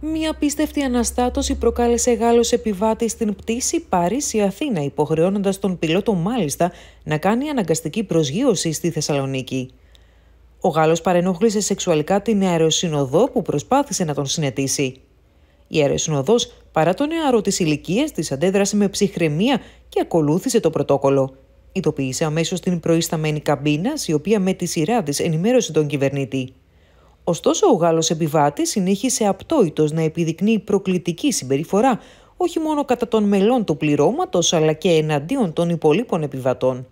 Μια πίστευτη αναστάτωση προκάλεσε Γάλλος επιβάτης στην πτήση Παρίσι-Αθήνα, υποχρεώνοντας τον πιλότο μάλιστα να κάνει αναγκαστική προσγείωση στη Θεσσαλονίκη. Ο Γάλλος παρενόχλησε σεξουαλικά την αεροσυνοδό που προσπάθησε να τον συνετήσει. Η αεροσυνοδός, παρά τον νεαρό της ηλικίας της, αντέδρασε με ψυχραιμία και ακολούθησε το πρωτόκολλο. Ειδοποίησε αμέσως την προϊσταμένη καμπίνα, η οποία με τη σειρά της ενημέρωσε τον κυβερνήτη. Ωστόσο, ο Γάλλος επιβάτης συνέχισε απτόητος να επιδεικνύει προκλητική συμπεριφορά όχι μόνο κατά των μελών του πληρώματος αλλά και εναντίον των υπολείπων επιβατών.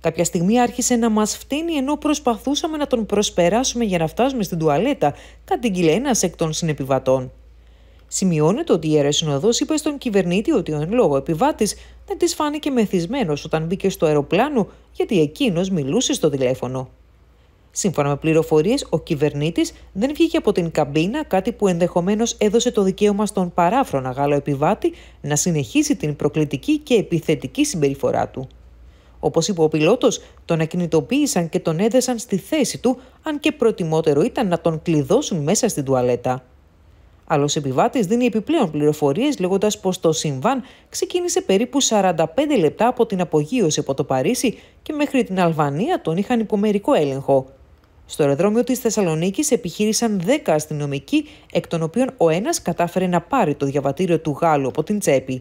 Κάποια στιγμή άρχισε να μας φτύνει ενώ προσπαθούσαμε να τον προσπεράσουμε για να φτάσουμε στην τουαλέτα, κατήγγειλε ένας εκ των συνεπιβατών. Σημειώνεται ότι η αεροσυνοδό είπε στον κυβερνήτη ότι ο εν λόγω επιβάτης δεν της φάνηκε μεθυσμένος όταν μπήκε στο αεροπλάνο, γιατί εκείνος μιλούσε στο τηλέφωνο. Σύμφωνα με πληροφορίες, ο κυβερνήτης δεν βγήκε από την καμπίνα, κάτι που ενδεχομένως έδωσε το δικαίωμα στον παράφρονα Γάλλο επιβάτη να συνεχίσει την προκλητική και επιθετική συμπεριφορά του. Όπως είπε ο πιλότος, τον ακινητοποίησαν και τον έδεσαν στη θέση του, αν και προτιμότερο ήταν να τον κλειδώσουν μέσα στην τουαλέτα. Άλλος επιβάτης δίνει επιπλέον πληροφορίες λέγοντας πως το συμβάν ξεκίνησε περίπου 45 λεπτά από την απογείωση από το Παρίσι και μέχρι την Αλβανία τον είχαν υπομερικό έλεγχο. Στο αεροδρόμιο της Θεσσαλονίκης επιχείρησαν 10 αστυνομικοί, εκ των οποίων ο ένας κατάφερε να πάρει το διαβατήριο του Γάλλου από την τσέπη.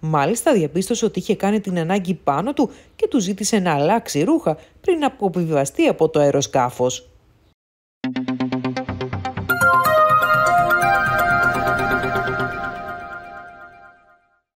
Μάλιστα, διαπίστωσε ότι είχε κάνει την ανάγκη πάνω του και του ζήτησε να αλλάξει ρούχα πριν αποβιβαστεί από το αεροσκάφος.